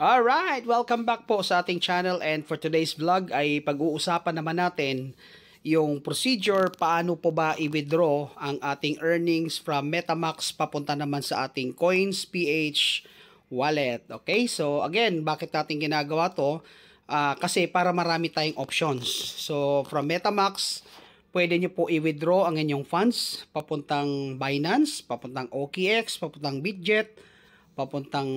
Alright, welcome back po sa ating channel and for today's vlog ay pag-uusapan naman natin yung procedure paano po ba i-withdraw ang ating earnings from Metamax papunta naman sa ating Coins PH wallet. Okay, so again, bakit natin ginagawa to? Uh, kasi para marami tayong options. So from Metamax, pwede nyo po i-withdraw ang inyong funds papuntang Binance, papuntang OKX, papuntang Bitget, papuntang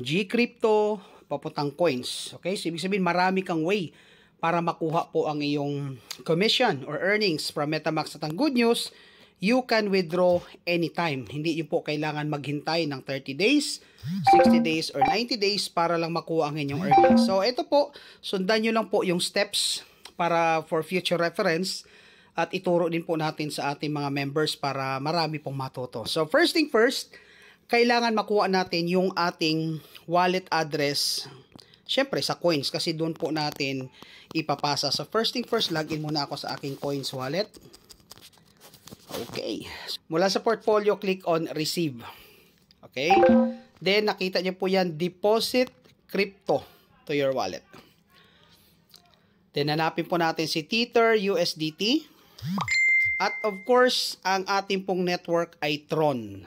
G-Crypto, papuntang coins. Okay? So, ibig sabihin, marami kang way para makuha po ang iyong commission or earnings from MetaMax. At ang good news, you can withdraw anytime. Hindi niyo po kailangan maghintay ng 30 days, 60 days, or 90 days para lang makuha ang inyong earnings. So, ito po, sundan niyo lang po yung steps para for future reference at ituro din po natin sa ating mga members para marami pong matuto. So, first thing first, kailangan makuha natin yung ating wallet address syempre sa coins kasi doon po natin ipapasa. So first thing first, login muna ako sa aking coins wallet. Okay. Mula sa portfolio, click on receive. Okay. Then nakita niyo po yan, deposit crypto to your wallet. Then hanapin po natin si Tether USDT. At of course, ang ating pong network ay Tron.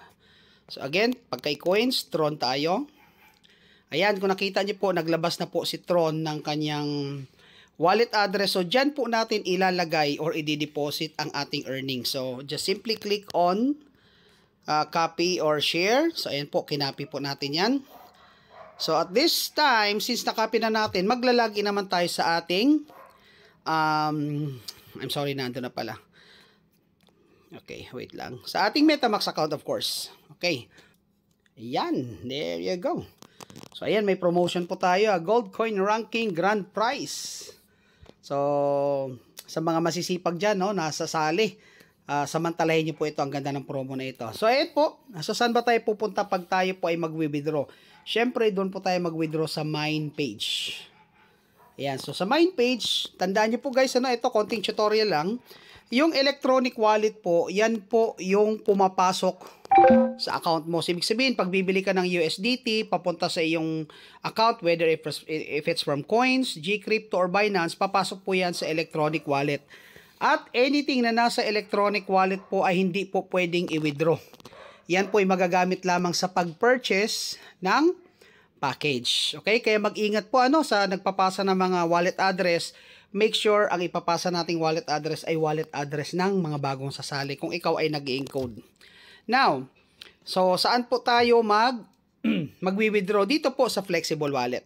So again, pag kay coins, Tron tayo. Ayan, kung nakita niyo po, naglabas na po si Tron ng kanyang wallet address. So dyan po natin ilalagay or i-deposit ang ating earnings. So just simply click on uh, copy or share. So ayan po, kinopy po natin yan. So at this time, since nakopy na natin, maglalagin naman tayo sa ating um, I'm sorry, nandun na pala Okay, wait lang. Sa ating MetaMax account, of course. Okay. Yan, there you go. So, ayan, may promotion po tayo. Ah, Gold Coin Ranking Grand Prize. So, sa mga masisipag dyan, no, nasasali. Uh, ah, samantalahin nyo po ito. Ang ganda ng promo na ito. So, ayan po. Ah, so, saan ba tayo pupunta pag tayo po ay mag-withdraw? Siyempre, doon po tayo mag-withdraw sa main page. Ayan. So, sa main page, tandaan nyo po guys, ano, ito, konting tutorial lang. Yung electronic wallet po, yan po yung pumapasok sa account mo. So, ibig sabihin, pag bibili ka ng USDT, papunta sa iyong account, whether if, it's from coins, Gcrypto, or Binance, papasok po yan sa electronic wallet. At anything na nasa electronic wallet po ay hindi po pwedeng i-withdraw. Yan po ay magagamit lamang sa pag-purchase ng package. Okay? Kaya mag-ingat po ano sa nagpapasa ng mga wallet address make sure ang ipapasa nating wallet address ay wallet address ng mga bagong sasali kung ikaw ay nag encode Now, so saan po tayo mag magwi-withdraw dito po sa flexible wallet.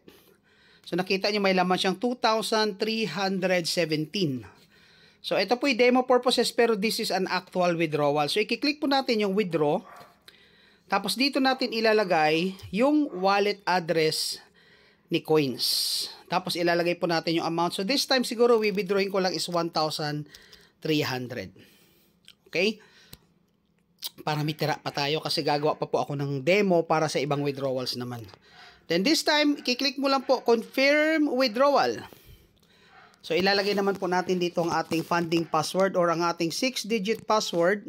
So nakita niyo may laman siyang 2,317. So ito po yung demo purposes pero this is an actual withdrawal. So i-click po natin yung withdraw. Tapos dito natin ilalagay yung wallet address ni coins. Tapos ilalagay po natin yung amount. So this time siguro withdrawing ko lang is 1,300. Okay? Para mitira pa tayo kasi gagawa pa po ako ng demo para sa ibang withdrawals naman. Then this time, kiklik mo lang po confirm withdrawal. So ilalagay naman po natin dito ang ating funding password or ang ating 6-digit password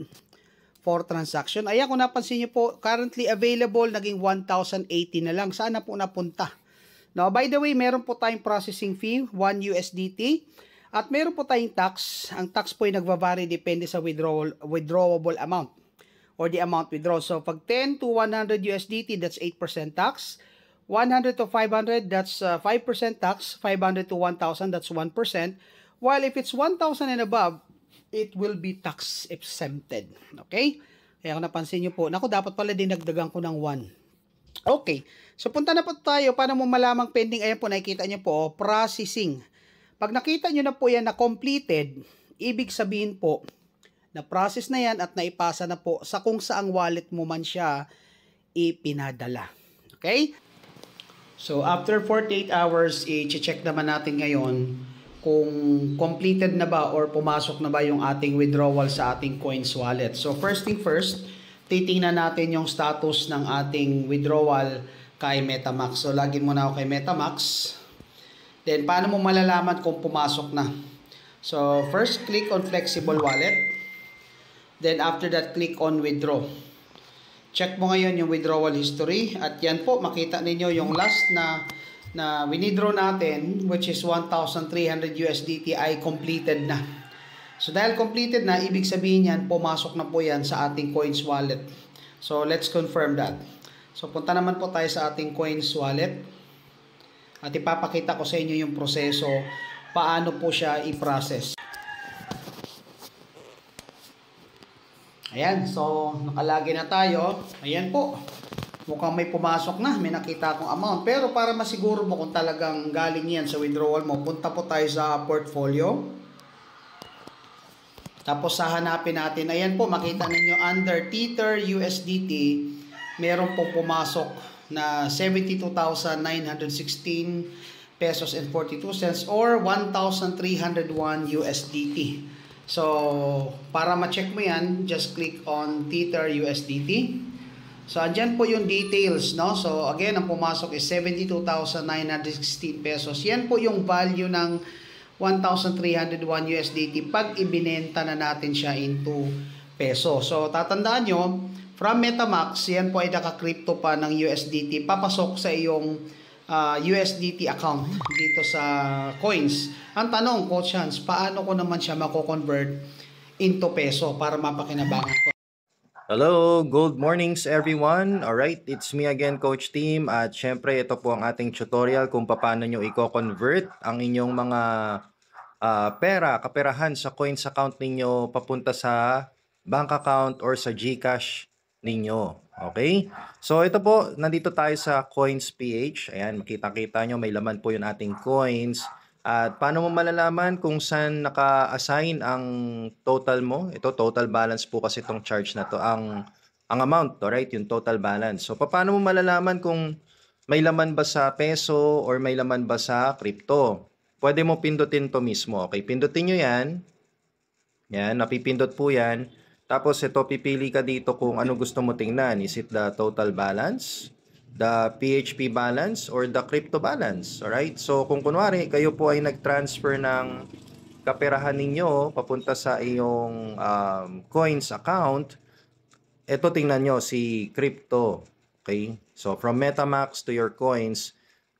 for transaction. Ayan, kung napansin nyo po, currently available, naging 1,080 na lang. Sana po napunta? Now, by the way, meron po tayong processing fee, 1 USDT. At meron po tayong tax. Ang tax po ay nagvavary depende sa withdrawal, withdrawable amount or the amount withdrawn. So, pag 10 to 100 USDT, that's 8% tax. 100 to 500, that's uh, 5% tax. 500 to 1,000, that's 1%. While if it's 1,000 and above, it will be tax exempted. Okay? Kaya kung napansin nyo po, naku, dapat pala dinagdagan ko ng 1. Okay. So punta na po tayo paano mo malamang pending. Ayan po nakikita niyo po oh, processing. Pag nakita niyo na po yan na completed, ibig sabihin po na process na yan at naipasa na po sa kung saang wallet mo man siya ipinadala. Okay? So after 48 hours, i-check naman natin ngayon kung completed na ba or pumasok na ba yung ating withdrawal sa ating coins wallet. So first thing first, titingnan natin yung status ng ating withdrawal kay MetaMax. So, mo na ako kay MetaMax. Then, paano mo malalaman kung pumasok na? So, first, click on Flexible Wallet. Then, after that, click on Withdraw. Check mo ngayon yung withdrawal history. At yan po, makita ninyo yung last na na winidraw natin, which is 1,300 USDT ay completed na. So dahil completed na, ibig sabihin yan, pumasok na po yan sa ating coins wallet. So let's confirm that. So punta naman po tayo sa ating coins wallet. At ipapakita ko sa inyo yung proseso, paano po siya i-process. Ayan, so nakalagi na tayo. Ayan po, mukhang may pumasok na, may nakita akong amount. Pero para masiguro mo kung talagang galing yan sa withdrawal mo, punta po tayo sa portfolio. Tapos sa hanapin natin, ayan po, makita ninyo under Tether USDT, meron pong pumasok na 72,916 pesos and 42 cents or 1,301 USDT. So, para ma-check mo yan, just click on Tether USDT. So, andyan po yung details, no? So, again, ang pumasok is 72,916 pesos. Yan po yung value ng 1,301 USDT pag ibinenta na natin siya into peso. So, tatandaan nyo, from MetaMax, yan po ay naka-crypto pa ng USDT, papasok sa iyong uh, ah, USDT account dito sa coins. Ang tanong, Coach Hans, paano ko naman siya mako-convert into peso para mapakinabangan ko? Hello, good mornings everyone. All right, it's me again Coach Team at syempre ito po ang ating tutorial kung paano niyo i-convert ang inyong mga uh, pera, kaperahan sa coins account ninyo papunta sa bank account or sa GCash ninyo. Okay? So ito po, nandito tayo sa Coins PH. Ayan, makita-kita nyo may laman po yung ating coins. At paano mo malalaman kung saan naka-assign ang total mo? Ito, total balance po kasi itong charge na to. Ang, ang amount, to, right? Yung total balance. So, paano mo malalaman kung may laman ba sa peso or may laman ba sa crypto? Pwede mo pindutin to mismo. Okay, pindutin nyo yan. Yan, napipindot po yan. Tapos ito, pipili ka dito kung ano gusto mo tingnan. Is it the total balance? the PHP balance or the crypto balance. Alright? So, kung kunwari, kayo po ay nag-transfer ng kaperahan ninyo papunta sa iyong um, coins account, ito tingnan nyo, si crypto. Okay? So, from Metamax to your coins,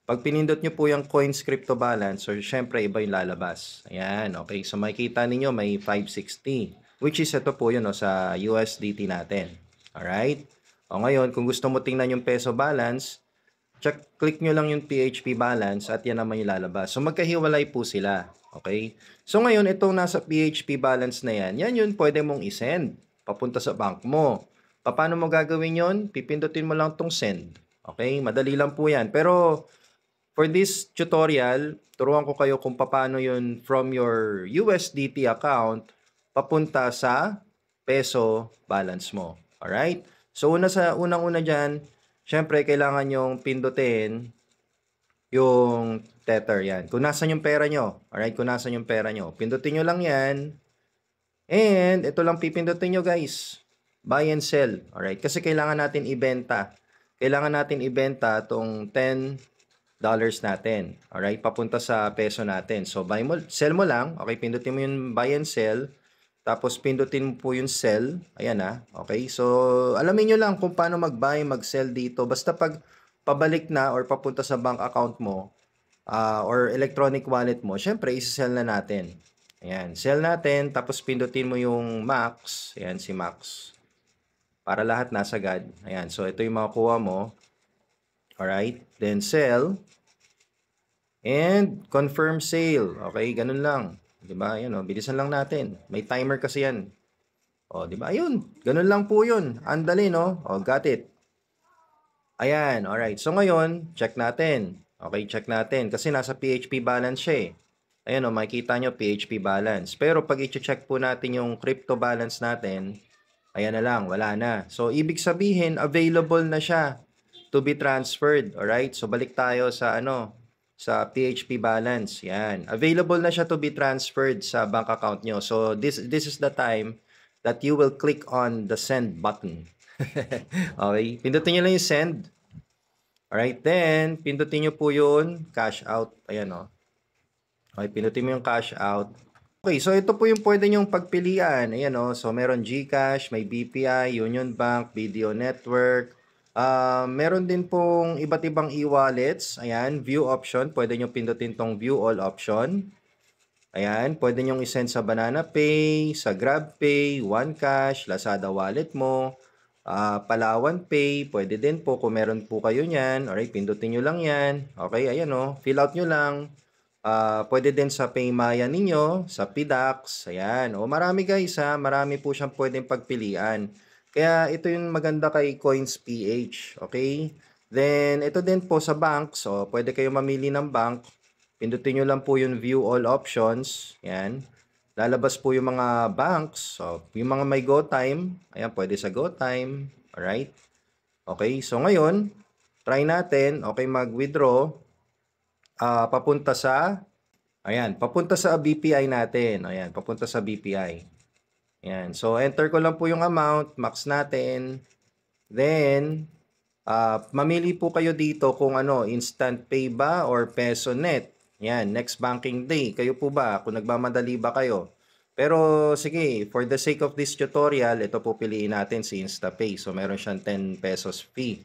pag pinindot nyo po yung coins crypto balance, so syempre iba yung lalabas. Ayan, okay. So, makikita ninyo may 560, which is ito po yun no, sa USDT natin. Alright? O ngayon, kung gusto mo tingnan yung peso balance, check, click nyo lang yung PHP balance at yan naman yung lalabas. So magkahiwalay po sila. Okay? So ngayon, itong nasa PHP balance na yan, yan yun pwede mong isend papunta sa bank mo. Paano mo gagawin yon? Pipindutin mo lang tong send. Okay? Madali lang po yan. Pero for this tutorial, turuan ko kayo kung paano yun from your USDT account papunta sa peso balance mo. Alright? So, una sa unang-una diyan, syempre, kailangan yung pindutin yung tether yan. Kung nasan yung pera nyo. Alright, kung nasan yung pera nyo. Pindutin nyo lang yan. And, ito lang pipindutin nyo guys. Buy and sell. Alright, kasi kailangan natin ibenta. Kailangan natin ibenta itong 10 dollars natin. Alright, papunta sa peso natin. So, buy mo, sell mo lang. Okay, pindutin mo yung buy and sell. Tapos, pindutin mo po yung sell. Ayan na. Ah. Okay? So, alamin niyo lang kung paano mag-buy, mag-sell dito. Basta pag pabalik na or papunta sa bank account mo uh, or electronic wallet mo, syempre, i sell na natin. Ayan. Sell natin. Tapos, pindutin mo yung max. Ayan, si max. Para lahat nasa God. Ayan. So, ito yung makukuha mo. All right? Then, sell. And, confirm sale. Okay? Ganun lang. 'Di ba? Ayun oh, bilisan lang natin. May timer kasi 'yan. Oh, 'di ba? Ayun. Ganun lang po 'yun. Andali, no? Oh, got it. Ayan, all right. So ngayon, check natin. Okay, check natin kasi nasa PHP balance siya eh. Ayan o, oh, makikita nyo PHP balance. Pero pag i-check po natin yung crypto balance natin, ayan na lang, wala na. So, ibig sabihin, available na siya to be transferred, all right? So, balik tayo sa ano, sa PHP balance. Yan. Available na siya to be transferred sa bank account nyo. So this this is the time that you will click on the send button. okay? Pindutin nyo lang yung send. Alright, then, pindutin nyo po yun. Cash out. Ayan o. Oh. Okay, pindutin mo yung cash out. Okay, so ito po yung pwede nyong pagpilian. Ayan o. Oh. So, meron GCash, may BPI, Union Bank, BDO Network, Uh, meron din pong iba't ibang e-wallets. Ayan, view option. Pwede nyo pindutin tong view all option. Ayan, pwede nyo isend sa Banana Pay, sa GrabPay, OneCash, Lazada wallet mo, uh, Palawan Pay. Pwede din po kung meron po kayo nyan. Alright, pindutin nyo lang yan. Okay, ayan o. Oh, fill out nyo lang. Uh, pwede din sa Paymaya ninyo, sa PIDAX, ayan. O oh, marami guys ha, marami po siyang pwedeng pagpilian. Kaya ito yung maganda kay Coins PH, okay? Then ito din po sa bank, so pwede kayo mamili ng bank. Pindutin niyo lang po yung view all options, yan. Lalabas po yung mga banks, so yung mga may go time, ayan pwede sa go time, all right? Okay, so ngayon, try natin, okay mag-withdraw, uh, papunta sa, ayan, papunta sa BPI natin, ayan, papunta sa BPI. Yan. So, enter ko lang po yung amount, max natin. Then, uh, mamili po kayo dito kung ano, instant pay ba or peso net. Yan, next banking day. Kayo po ba? Kung nagmamadali ba kayo? Pero sige, for the sake of this tutorial, ito po piliin natin si InstaPay. So meron siyang 10 pesos fee.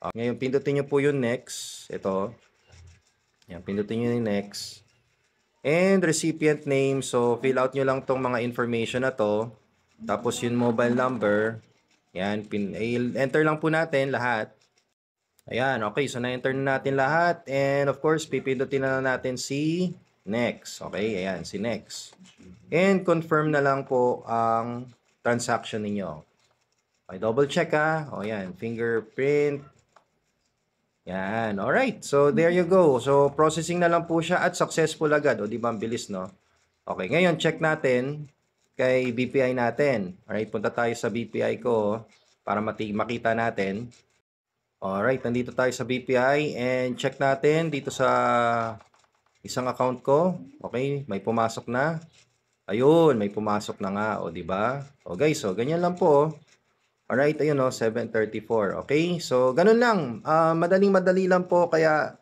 Uh, ngayon, pindutin nyo po yung next. Ito. Yan, pindutin nyo yung next. And recipient name. So fill out nyo lang tong mga information na to. Tapos yung mobile number, yan, pin, eh, enter lang po natin lahat. Ayan, okay. So, na-enter na natin lahat. And, of course, pipindutin na natin si next. Okay, ayan, si next. And, confirm na lang po ang transaction ninyo. Okay, double check ha. Ah. O, oh, ayan, fingerprint. Yan, alright. So, there you go. So, processing na lang po siya at successful agad. O, di ba, ang bilis, no? Okay, ngayon, check natin kay BPI natin. Alright, punta tayo sa BPI ko para makita natin. Alright, nandito tayo sa BPI and check natin dito sa isang account ko. Okay, may pumasok na. Ayun, may pumasok na nga. O, oh, di ba? O oh, guys, so oh, ganyan lang po. Alright, ayun o, 7.34. Okay, so ganun lang. Uh, Madaling-madali lang po kaya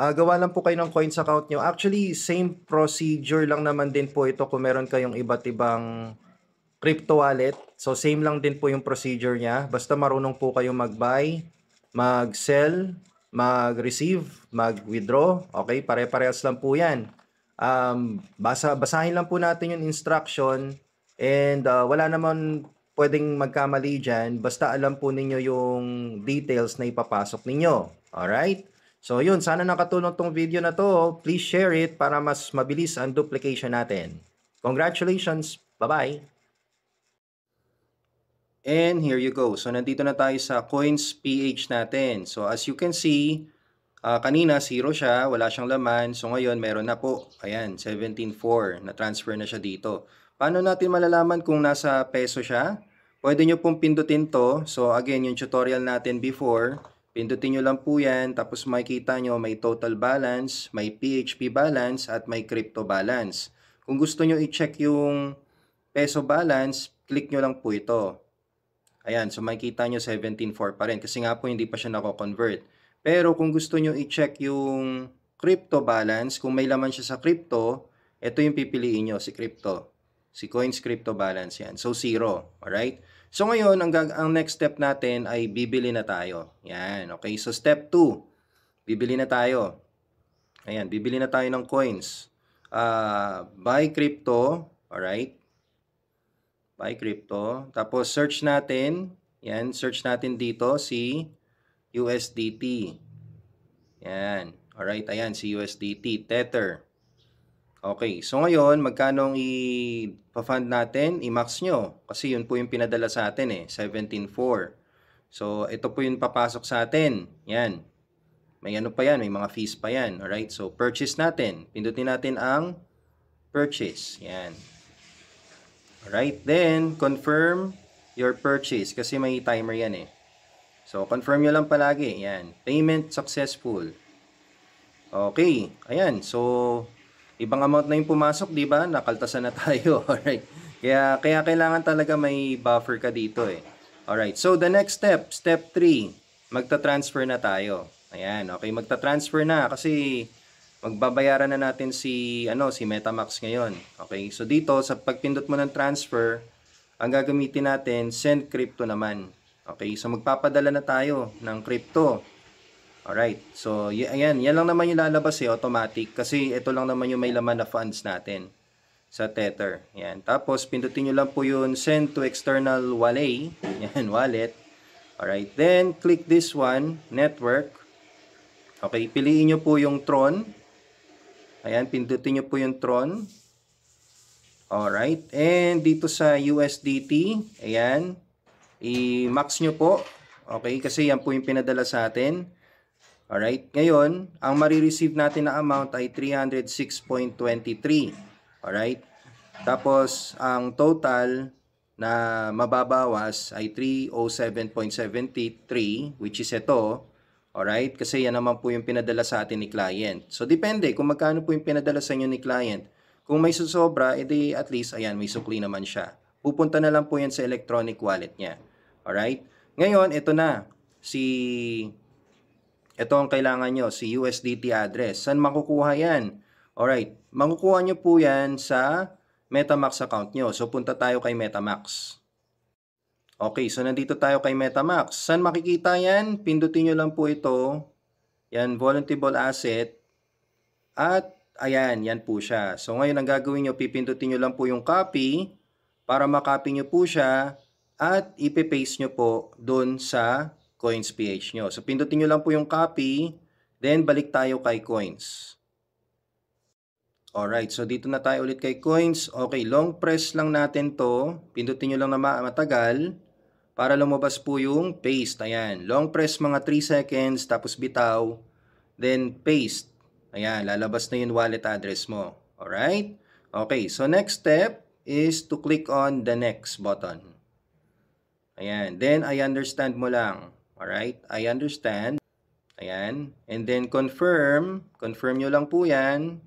Uh, gawa lang po kayo ng coins account nyo. Actually, same procedure lang naman din po ito kung meron kayong iba't ibang crypto wallet. So, same lang din po yung procedure niya. Basta marunong po kayo mag-buy, mag-sell, mag-receive, mag-withdraw. Okay, pare-parehas lang po yan. Um, basa, basahin lang po natin yung instruction and uh, wala naman pwedeng magkamali dyan. Basta alam po ninyo yung details na ipapasok ninyo. Alright? So yun, sana nakatulong tong video na to. Please share it para mas mabilis ang duplication natin. Congratulations! Bye-bye! And here you go. So nandito na tayo sa coins PH natin. So as you can see, uh, kanina zero siya, wala siyang laman. So ngayon meron na po. Ayan, 17.4. Na-transfer na siya dito. Paano natin malalaman kung nasa peso siya? Pwede nyo pong pindutin to. So again, yung tutorial natin before Pindutin nyo lang po yan, tapos makikita nyo may total balance, may PHP balance, at may crypto balance. Kung gusto nyo i-check yung peso balance, click nyo lang po ito. Ayan, so makikita nyo 17.4 pa rin kasi nga po hindi pa siya nako-convert. Pero kung gusto nyo i-check yung crypto balance, kung may laman siya sa crypto, ito yung pipiliin nyo, si crypto. Si coins crypto balance yan. So, zero. Alright? So ngayon, ang, ang next step natin ay bibili na tayo. Yan, okay? So step 2, bibili na tayo. Ayan, bibili na tayo ng coins. Uh, buy crypto, alright? Buy crypto. Tapos search natin, yan, search natin dito si USDT. Yan, alright, ayan si USDT, Tether. Okay, so ngayon, magkano ang i-fund natin? I-max nyo. Kasi yun po yung pinadala sa atin eh, 17.4. So, ito po yung papasok sa atin. Yan. May ano pa yan, may mga fees pa yan. Alright, so purchase natin. Pindutin natin ang purchase. Yan. Alright, then confirm your purchase kasi may timer yan eh. So, confirm nyo lang palagi. Yan. Payment successful. Okay. Ayan. So, ibang amount na yung pumasok, di ba? Nakaltasan na tayo, alright? Kaya, kaya kailangan talaga may buffer ka dito eh. Alright, so the next step, step 3, magta-transfer na tayo. Ayan, okay, magta-transfer na kasi magbabayaran na natin si, ano, si Metamax ngayon. Okay, so dito, sa pagpindot mo ng transfer, ang gagamitin natin, send crypto naman. Okay, so magpapadala na tayo ng crypto. Alright, so ayan, yan lang naman yung lalabas eh, automatic. Kasi ito lang naman yung may laman na funds natin sa Tether. Yan. Tapos, pindutin nyo lang po yun, send to external wallet. Yan, wallet. Alright, then click this one, network. Okay, piliin nyo po yung Tron. Ayan, pindutin nyo po yung Tron. Alright, and dito sa USDT, ayan, i-max nyo po. Okay, kasi yan po yung pinadala sa atin. Alright? Ngayon, ang marireceive natin na amount ay 306.23. Alright? Tapos, ang total na mababawas ay 307.73 which is ito. Alright? Kasi yan naman po yung pinadala sa atin ni client. So, depende kung magkano po yung pinadala sa inyo ni client. Kung may susobra, edi at least, ayan, may sukli naman siya. Pupunta na lang po yan sa electronic wallet niya. Alright? Ngayon, ito na. Si ito ang kailangan nyo, si USDT address. Saan makukuha yan? Alright, makukuha nyo po yan sa MetaMax account nyo. So, punta tayo kay MetaMax. Okay, so nandito tayo kay MetaMax. Saan makikita yan? Pindutin nyo lang po ito. Yan, Volunteable Asset. At, ayan, yan po siya. So, ngayon ang gagawin nyo, pipindutin nyo lang po yung copy para makopy nyo po siya at ipipaste nyo po dun sa coins PH nyo. So, pindutin nyo lang po yung copy. Then, balik tayo kay coins. Alright, so dito na tayo ulit kay coins. Okay, long press lang natin to. Pindutin nyo lang na matagal para lumabas po yung paste. Ayan, long press mga 3 seconds, tapos bitaw, then paste. Ayan, lalabas na yung wallet address mo. Alright? Okay, so next step is to click on the next button. Ayan, then I understand mo lang. Alright? I understand. Ayan. And then confirm. Confirm nyo lang po yan.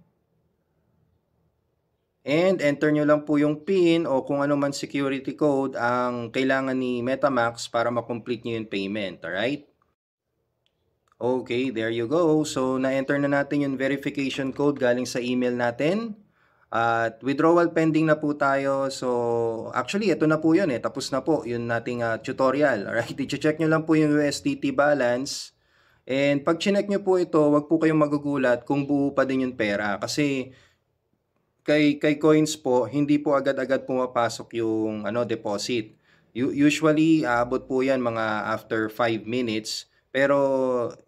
And enter nyo lang po yung PIN o kung ano man security code ang kailangan ni Metamax para makomplete nyo yung payment. Alright? Okay, there you go. So, na-enter na natin yung verification code galing sa email natin. At withdrawal pending na po tayo. So actually ito na po 'yun eh. Tapos na po 'yung nating uh, ah, tutorial. Alright, i-check nyo lang po 'yung USDT balance. And pag chinek nyo po ito, wag po kayong magugulat kung buo pa din 'yung pera kasi kay kay coins po hindi po agad-agad pumapasok yung ano deposit. Usually aabot po 'yan mga after 5 minutes. Pero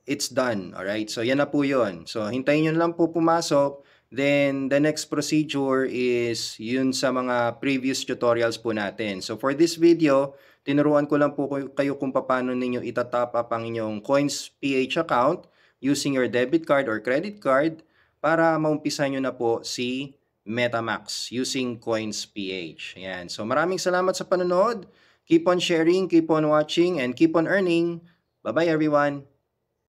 it's done, alright? So yan na po yun. So hintayin nyo lang po pumasok Then, the next procedure is yun sa mga previous tutorials po natin. So, for this video, tinuruan ko lang po kayo kung paano ninyo itatop up ang inyong Coins PH account using your debit card or credit card para maumpisa nyo na po si MetaMax using Coins PH. Ayan. So, maraming salamat sa panonood. Keep on sharing, keep on watching, and keep on earning. Bye-bye everyone!